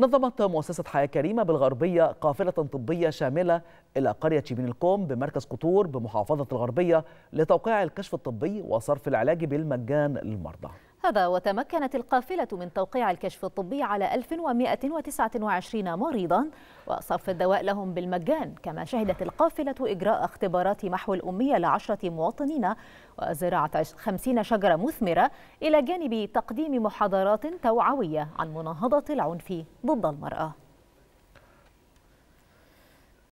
نظمت مؤسسة حياة كريمة بالغربية قافلة طبية شاملة إلى قرية شيبين الكوم بمركز قطور بمحافظة الغربية لتوقيع الكشف الطبي وصرف العلاج بالمجان للمرضى هذا وتمكنت القافلة من توقيع الكشف الطبي على 1129 مريضا وصرف الدواء لهم بالمجان كما شهدت القافلة إجراء اختبارات محو الأمية لعشرة مواطنين وزراعة 50 شجرة مثمرة إلى جانب تقديم محاضرات توعوية عن مناهضة العنف ضد المرأة